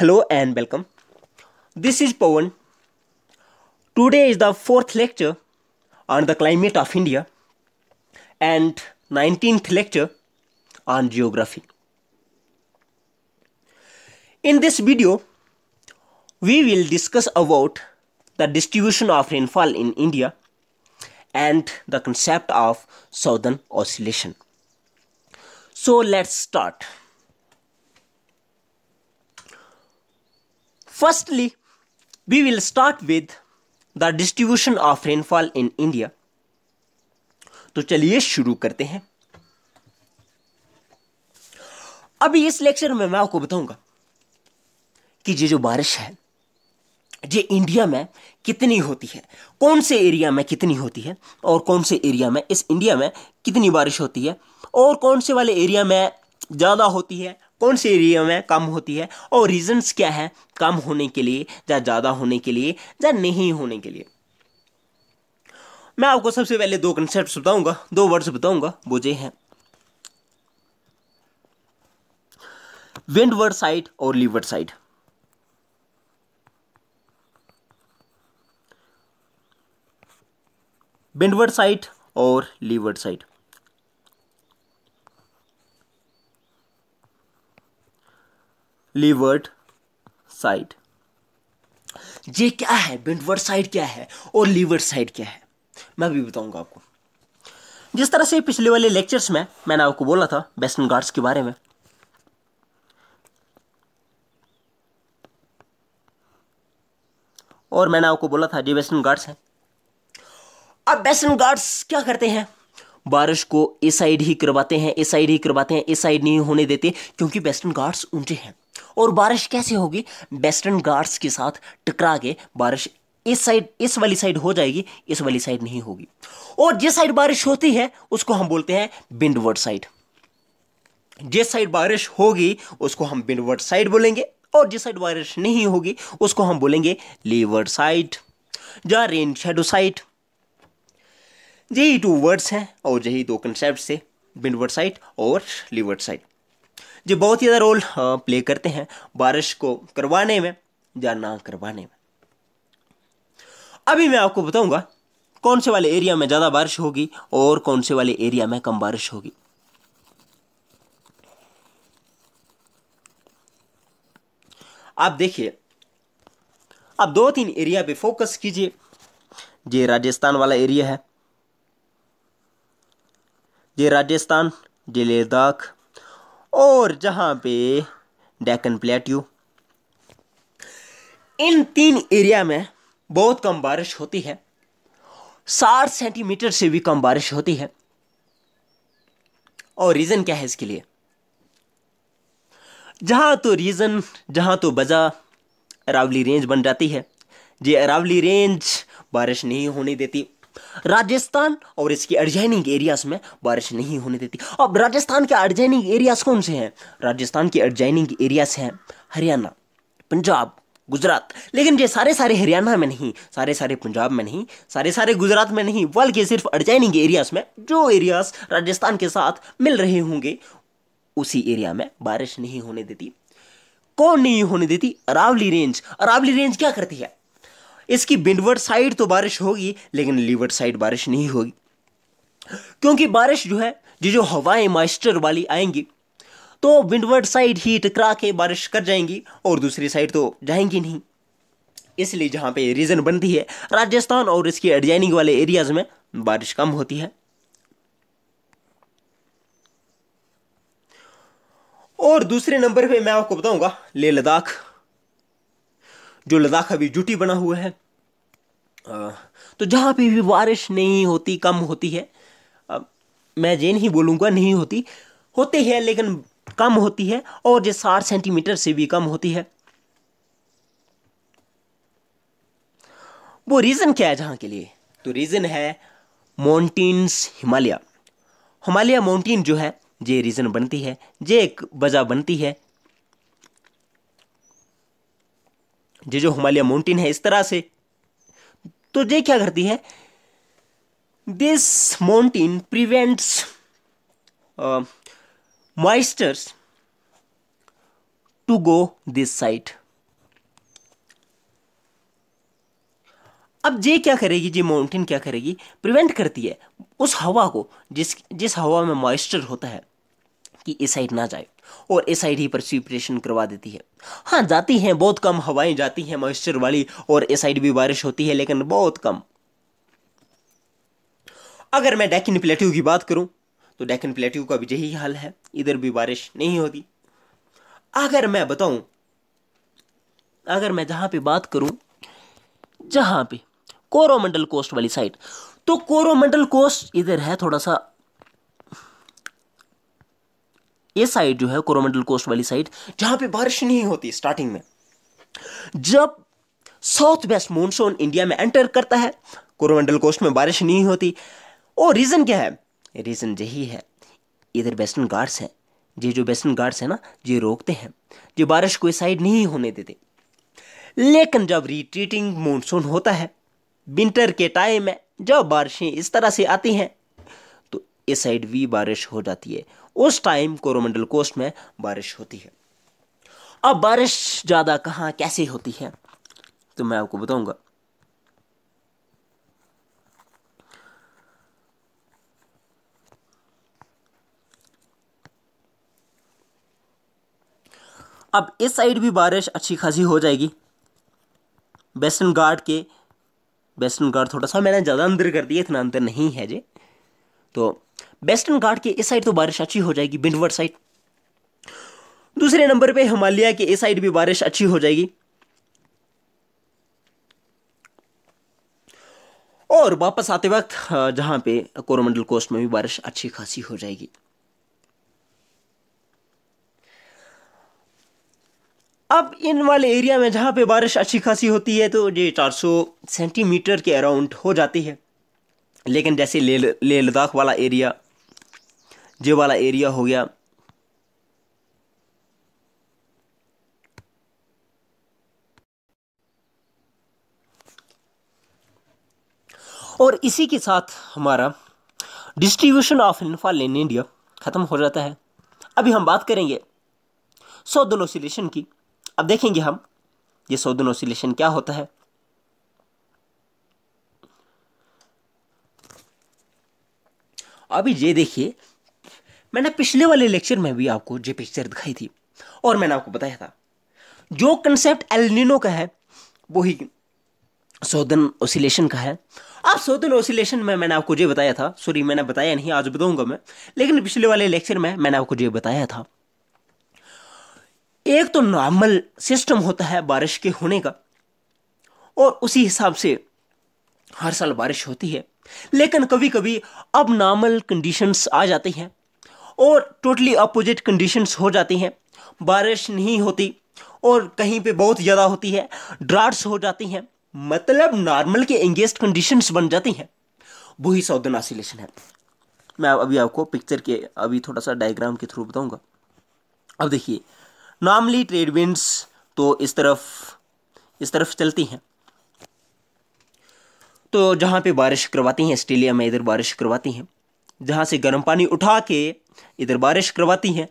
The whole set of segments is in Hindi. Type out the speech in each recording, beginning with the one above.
Hello and welcome. This is Pawan. Today is the fourth lecture on the climate of India and 19th lecture on geography. In this video, we will discuss about the distribution of rainfall in India and the concept of southern oscillation. So let's start. Firstly, we will start with the distribution of rainfall in India तो चलिए शुरू करते हैं अभी इस लेक्चर में मैं आपको बताऊंगा कि ये जो बारिश है ये इंडिया में कितनी होती है कौन से एरिया में कितनी होती है और कौन से एरिया में इस इंडिया में कितनी बारिश होती है और कौन से वाले एरिया में ज़्यादा होती है कौन सी एरिया में कम होती है और रीजंस क्या है कम होने के लिए या ज़्यादा होने के लिए या नहीं होने के लिए मैं आपको सबसे पहले दो कंसेप्ट बताऊंगा दो वर्ड्स बताऊंगा वो जे हैं विंडवर्ड साइड और लीवर्ड साइड विंडवर्ड साइड और लीवर्ड साइड लीवर्ड साइड ये क्या है विंडवर्ड साइड क्या है और लीवर्ड साइड क्या है मैं भी बताऊंगा आपको जिस तरह से पिछले वाले लेक्चर्स में मैंने आपको बोला था वेस्टर्न गार्ड्स के बारे में और मैंने आपको बोला था ये वेस्टर्न गार्ड्स हैं अब वेस्टर्न गार्ड्स क्या करते हैं बारिश को इस साइड ही करवाते हैं इस साइड ही करवाते हैं इस साइड नहीं होने देते क्योंकि वेस्टर्न गार्ड्स ऊंचे हैं और बारिश कैसे होगी वेस्टर्न गार्ड्स के साथ टकरा के बारिश इस साइड इस वाली साइड हो जाएगी इस वाली साइड नहीं होगी और जिस साइड बारिश होती है उसको हम बोलते हैं बिंडवर्ड साइड जिस साइड बारिश होगी उसको हम बिंडवर्ड साइड बोलेंगे और जिस साइड बारिश नहीं होगी उसको हम बोलेंगे लीवर्ड साइड या रेन शेडो साइड यही टू वर्ड्स हैं और यही दो कंसेप्ट से बिंडवर्ड साइड और लीवर्ड साइड जो बहुत ही ज़्यादा रोल प्ले करते हैं बारिश को करवाने में या ना करवाने में अभी मैं आपको बताऊंगा कौन से वाले एरिया में ज़्यादा बारिश होगी और कौन से वाले एरिया में कम बारिश होगी आप देखिए आप दो तीन एरिया पे फोकस कीजिए ये राजस्थान वाला एरिया है ये राजस्थान ये लद्दाख और जहाँ पे डेकन प्लेट्यू इन तीन एरिया में बहुत कम बारिश होती है साठ सेंटीमीटर से भी कम बारिश होती है और रीज़न क्या है इसके लिए जहाँ तो रीज़न जहाँ तो बजा अरावली रेंज बन जाती है ये अरावली रेंज बारिश नहीं होने देती राजस्थान और इसके अर्जैनिंग एरियाज में बारिश नहीं होने देती अब राजस्थान के अर्जैनिंग एरियाज कौन से हैं राजस्थान के अर्जैनिंग एरियाज हैं हरियाणा पंजाब गुजरात लेकिन ये सारे सारे हरियाणा में नहीं सारे सारे पंजाब में नहीं सारे सारे गुजरात में नहीं बल्कि सिर्फ अर्जैनिंग एरियाज में जो एरियाज राजस्थान के साथ मिल रहे होंगे उसी एरिया में बारिश नहीं होने देती कौन नहीं होने देती अरावली रेंज अरावली रेंज क्या करती है इसकी बिंडवर्ड साइड तो बारिश होगी लेकिन लीवर्ड साइड बारिश नहीं होगी क्योंकि बारिश जो है जो जो हवाएं मॉइस्चर वाली आएंगी तो विंडवर्ड साइड ही टकरा के बारिश कर जाएंगी और दूसरी साइड तो जाएंगी नहीं इसलिए जहाँ पे रीज़न बनती है राजस्थान और इसके एडजाइनिंग वाले एरियाज़ में बारिश कम होती है और दूसरे नंबर पे मैं आपको बताऊंगा लेह लद्दाख जो लद्दाख अभी जुटी बना हुआ है तो जहाँ पे भी बारिश नहीं होती कम होती है मैं ये नहीं बोलूँगा नहीं होती होते हैं लेकिन कम होती है और ये साठ सेंटीमीटर से भी कम होती है वो रीज़न क्या है जहाँ के लिए तो रीज़न है माउंटेन्स हिमालय हिमालय माउंटेन जो है ये रीज़न बनती है ये एक वजह बनती है ये जो हिमालय माउंटेन है इस तरह से तो ये क्या करती है this mountain prevents moistures to go this side अब ये क्या करेगी ये माउंटेन क्या करेगी प्रिवेंट करती है उस हवा को जिस जिस हवा में मॉइस्चर होता है कि इस साइड ना जाए और एस पर स्वीपरेशन करवा देती है हाँ जाती हैं बहुत कम हवाएं जाती हैं मॉइस्चर वाली और एस भी बारिश होती है लेकिन बहुत कम अगर मैं डेकिन प्लेट्यू की बात करूं तो डेकिन प्लेट्यू का भी यही हाल है इधर भी बारिश नहीं होती अगर मैं बताऊं अगर मैं जहां पे बात करूं जहां पे कोरोमंडल कोस्ट वाली साइड तो कोरोमंडल कोस्ट इधर है थोड़ा सा ये साइड जो है कोरोमंडल कोस्ट वाली साइड जहां पे बारिश नहीं होती स्टार्टिंग में जब साउथ वेस्ट मॉनसून इंडिया में एंटर करता है कोरोमंडल कोस्ट में बारिश नहीं होती और रीज़न क्या है रीज़न यही है इधर वेस्टर्न गार्ड्स हैं ये जो वेस्टर्न गार्ड्स हैं ना ये रोकते हैं ये बारिश को साइड नहीं होने देते लेकिन जब रिट्रीटिंग मानसून होता है विंटर के टाइम में जब बारिशें इस तरह से आती हैं तो इस साइड भी बारिश हो जाती है उस टाइम कोरोमंडल कोस्ट में बारिश होती है अब बारिश ज़्यादा कहाँ कैसे होती है तो मैं आपको बताऊंगा अब इस साइड भी बारिश अच्छी खासी हो जाएगी वेस्टर्न गार्ड के वेस्टर्न गार्ड थोड़ा सा मैंने ज़्यादा अंदर कर दिया इतना अंदर नहीं है जे तो वेस्टर्न घाट की इस साइड तो बारिश अच्छी हो जाएगी बिंडवर साइड दूसरे नंबर पे हिमालय की इस साइड भी बारिश अच्छी हो जाएगी और वापस आते वक्त जहां पे कोरोमंडल कोस्ट में भी बारिश अच्छी खासी हो जाएगी अब इन वाले एरिया में जहां पे बारिश अच्छी खासी होती है तो ये 400 सेंटीमीटर के अराउंड हो जाती है लेकिन जैसे ले लद्दाख वाला एरिया ये वाला एरिया हो गया और इसी के साथ हमारा distribution of rainfall in India ख़त्म हो जाता है अभी हम बात करेंगे सोदन ओसिलेशन की अब देखेंगे हम ये सोदन ओसिलेशन क्या होता है अभी ये देखिए मैंने पिछले वाले लेक्चर में भी आपको जे पिक्चर दिखाई थी और मैंने आपको बताया था जो कंसेप्ट एलिनो का है वही सोदन ओसिलेशन का है अब सोदन ओसिलेशन में मैंने आपको ये बताया था सॉरी मैंने बताया नहीं आज बताऊंगा मैं लेकिन पिछले वाले लेक्चर में मैंने आपको ये बताया था एक तो नॉर्मल सिस्टम होता है बारिश के होने का और उसी हिसाब से हर साल बारिश होती है लेकिन कभी कभी अब नॉर्मल कंडीशंस आ जाती हैं और टोटली अपोजिट कंडीशंस हो जाती हैं बारिश नहीं होती और कहीं पे बहुत ज़्यादा होती है ड्राट्स हो जाती हैं मतलब नॉर्मल के एंगेस्ट कंडीशंस बन जाती हैं वही सौदन आइसोलेशन है मैं अभी आपको पिक्चर के अभी थोड़ा सा डायग्राम के थ्रू बताऊंगा अब देखिए नॉर्मली ट्रेड विंड्स तो इस तरफ इस तरफ चलती हैं तो जहाँ पे बारिश करवाती हैं ऑस्ट्रेलिया में इधर बारिश करवाती हैं जहाँ से गर्म पानी उठा के इधर बारिश करवाती हैं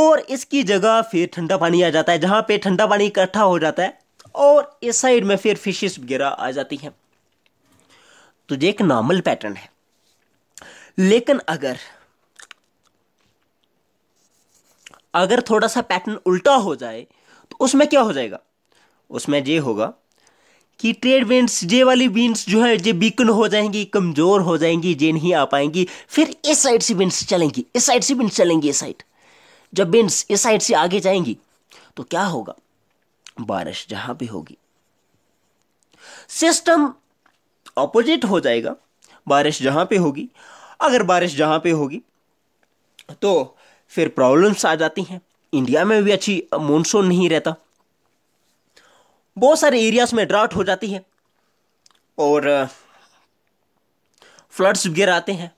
और इसकी जगह फिर ठंडा पानी आ जाता है जहाँ पे ठंडा पानी इकट्ठा हो जाता है और इस साइड में फिर फिशेस वगैरह आ जाती हैं तो ये एक नॉर्मल पैटर्न है लेकिन अगर अगर थोड़ा सा पैटर्न उल्टा हो जाए तो उसमें क्या हो जाएगा उसमें ये होगा कि ट्रेड विंड्स जे वाली विंड्स जो है जे बीकन हो जाएंगी कमज़ोर हो जाएंगी जे नहीं आ पाएंगी फिर इस साइड से विंड्स चलेंगी इस साइड से विंड्स चलेंगी इस साइड जब विंड्स इस साइड से आगे जाएंगी तो क्या होगा बारिश जहां भी होगी सिस्टम ऑपोजिट हो जाएगा बारिश जहां पे होगी अगर बारिश जहां पे होगी तो फिर प्रॉब्लम्स आ जाती हैं इंडिया में भी अच्छी मानसून नहीं रहता बहुत सारे एरियाज़ में ड्राउट हो जाती है और फ्लड्स वगैरह आते हैं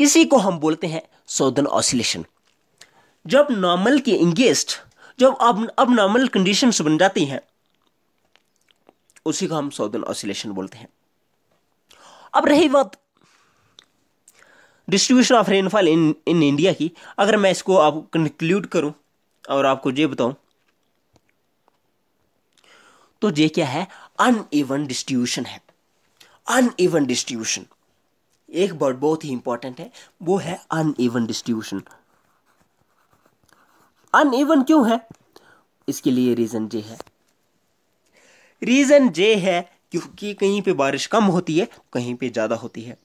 इसी को हम बोलते हैं सोदन ऑसिलेशन जब नॉर्मल के इंगेस्ट जब अब अब नॉर्मल कंडीशंस बन जाती हैं उसी को हम सोदन ऑसिलेशन बोलते हैं अब रही बात distribution of rainfall in in India की अगर मैं इसको आप कंक्लूड करूं और आपको ये बताऊं तो ये क्या है अन ईवन डिस्ट्रीब्यूशन है अन ईवन डिस्ट्रीब्यूशन एक वर्ड बहुत ही इंपॉर्टेंट है वो है uneven distribution uneven क्यों है इसके लिए रीज़न जे है रीज़न जे है क्योंकि कहीं पे बारिश कम होती है कहीं पे ज़्यादा होती है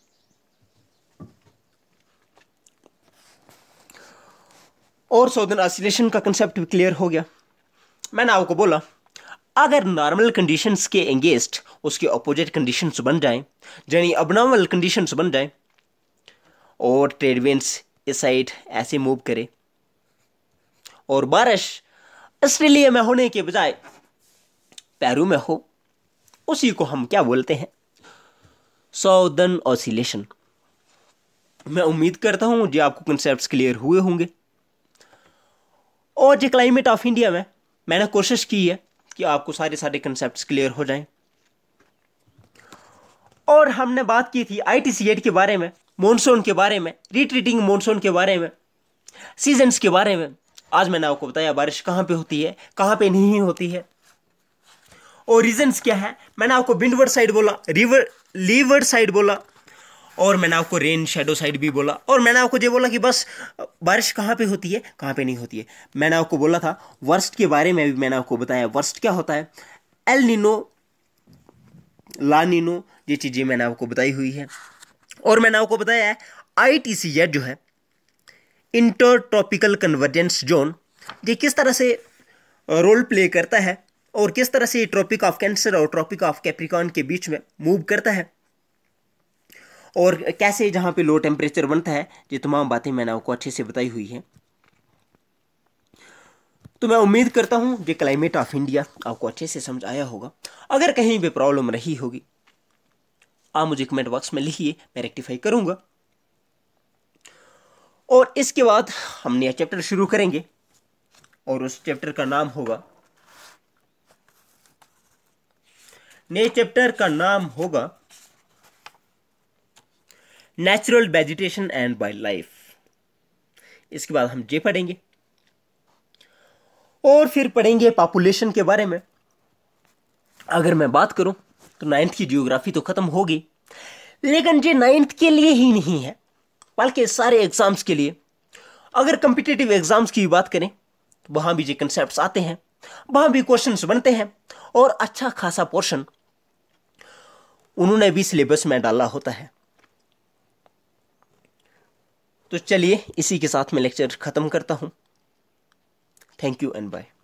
और सौदन ऑसिलेशन का कंसेप्ट भी क्लियर हो गया मैंने आपको बोला अगर नॉर्मल कंडीशंस के एंगेस्ट उसके अपोजिट कंडीशंस बन जाएं यानी अबनॉर्मल कंडीशंस बन जाएं और ट्रेडवेंस इस साइड ऐसे मूव करे और बारिश ऑस्ट्रेलिया में होने के बजाय पैरू में हो उसी को हम क्या बोलते हैं सौदन ऑसिलेशन मैं उम्मीद करता हूं जी आपको कंसेप्ट क्लियर हुए होंगे और जो क्लाइमेट ऑफ इंडिया में मैंने कोशिश की है कि आपको सारे सारे कंसेप्ट क्लियर हो जाए और हमने बात की थी आई टी के बारे में मानसून के बारे में रिट्रीटिंग मानसून के बारे में सीजन्स के बारे में आज मैंने आपको बताया बारिश कहाँ पे होती है कहाँ पे नहीं होती है और रीजन क्या है मैंने आपको विंडवर्ड साइड बोला रिवर लीवर्ड साइड बोला और मैंने आपको रेन शेडो साइड भी बोला और मैंने आपको ये बोला कि बस बारिश कहाँ पे होती है कहाँ पे नहीं होती है मैंने आपको बोला था वर्स्ट के बारे में भी मैंने आपको बताया वर्स्ट क्या होता है एल निनो ला नीनो ये चीज़ें मैंने आपको बताई हुई है और मैंने आपको बताया है आई टी सी जो है इंटर ट्रॉपिकल कन्वर्जेंस जोन ये किस तरह से रोल प्ले करता है और किस तरह से ये ट्रॉपिक ऑफ कैंसर और ट्रॉपिक ऑफ कैप्रिकॉन के बीच में मूव करता है और कैसे जहाँ पे लो टेम्परेचर बनता है ये तमाम बातें मैंने आपको अच्छे से बताई हुई हैं तो मैं उम्मीद करता हूँ ये क्लाइमेट ऑफ इंडिया आपको अच्छे से समझ आया होगा अगर कहीं भी प्रॉब्लम रही होगी आप मुझे कमेंट बॉक्स में लिखिए मैं रेक्टिफाई करूँगा और इसके बाद हम नया चैप्टर शुरू करेंगे और उस चैप्टर का नाम होगा नए चैप्टर का नाम होगा natural vegetation and wildlife इसके बाद हम जे पढ़ेंगे और फिर पढ़ेंगे पॉपुलेशन के बारे में अगर मैं बात करूं तो नाइन्थ की जियोग्राफी तो ख़त्म होगी लेकिन ये नाइन्थ के लिए ही नहीं है बल्कि सारे एग्ज़ाम्स के लिए अगर कंपिटेटिव एग्ज़ाम्स की बात करें तो वहाँ भी जो कंसेप्ट आते हैं वहाँ भी क्वेश्चन बनते हैं और अच्छा खासा पोर्शन उन्होंने भी सिलेबस में डाला होता है तो चलिए इसी के साथ मैं लेक्चर ख़त्म करता हूँ थैंक यू एंड बाय